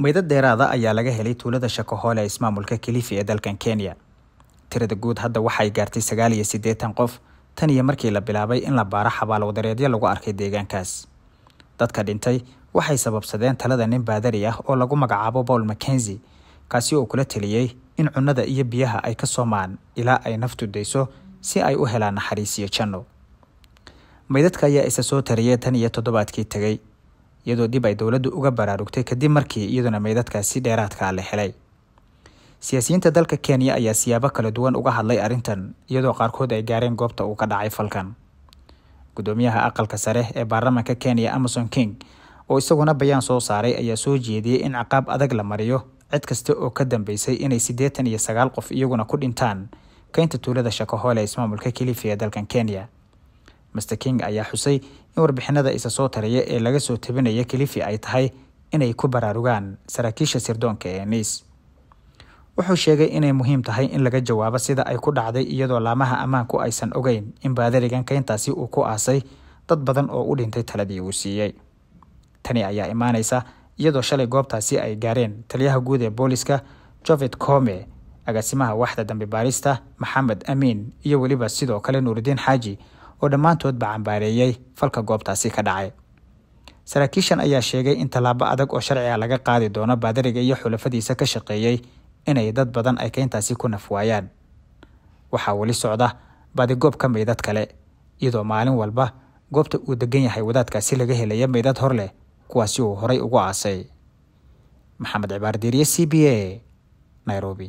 meydad dheeraada ayaa laga helay tuulada shakohoole ismaamulka kelifi ee dalkan kenya tirada guud hadda waxay gaartay sagaal iyo siddeetan qof tan iyo markii la bilaabay in la baaro xabaalwadareedyo lagu arkay deegaankaas dadka dhintay waxay sababsadeen talada nin baadari ah oo lagu magacaabo paul mackenzi kaasi oo kula teliyey in cunnada iyo biyaha ay ka soomaan ilaa ay naftu dayso si ay u helaan naxariis iyo janno maydadka ayaa isa soo tariyey tan iyo toddobaadkii tegey iyadoo dib ay dowladdu uga baraarugtay kadib markii iyaduna meydadkaasi dheeraadka ah la helay siyaasiyiinta dalka kenya ayaa siyaabo kala duwan uga hadlay arrintan iyadoo qaarkood ay gaareen goobta uu ka dhacay falkan gudoomiyaha aqalka sare ee baarlamanka kenya amason king oo isaguna bayaan soo saaray ayaa soo jeediyey in caqaab adag la mariyo cid kasta oo ka dambeysay inay siddeetan iyo sagaal qof iyaguna ku dhintaan kaynta tuulada shakahoole ismaamulka kelifi ee dalkan kenya master king ayaa xusay in warbixinada isa soo taraya ee laga soo tabinaya kelifi ay tahay inay ku baraarugaan saraakiisha sirdoonka ee niis wuxuu sheegay inay muhiim tahay in laga jawaabo sida ay ku dhacday iyadoo laamaha ammaanku aysan ogeyn in baadarigan kayntaasi uu ku aasay dad badan oo u dhintay taladii uu siiyey tani ayaa imaanaysa iyadoo shalay goobtaasi ay gaareen taliyaha guud ee booliska jovet come agaasimaha waaxda dambi baarista maxamed amiin iyo weliba sidoo kale nuuridiin xaaji oo dhammaantoodba cambaareeyey falka goobtaasi ka dhacay saraakiishan ayaa sheegay in tallaabo adag oo sharci ah laga qaadi doono baadariga iyo xulafadiisa ka shaqeeyey inay dad badan ay keyntaasi ku nafwaayaan waxaa weli socda baadigoob ka meydad kale iyadoo maalin walba goobta uu degan yahay wadaadkaasi laga helaya meydad hor leh kuwaasi uu horay ugu aasay maxamed cibaar diiriye c b a nairobi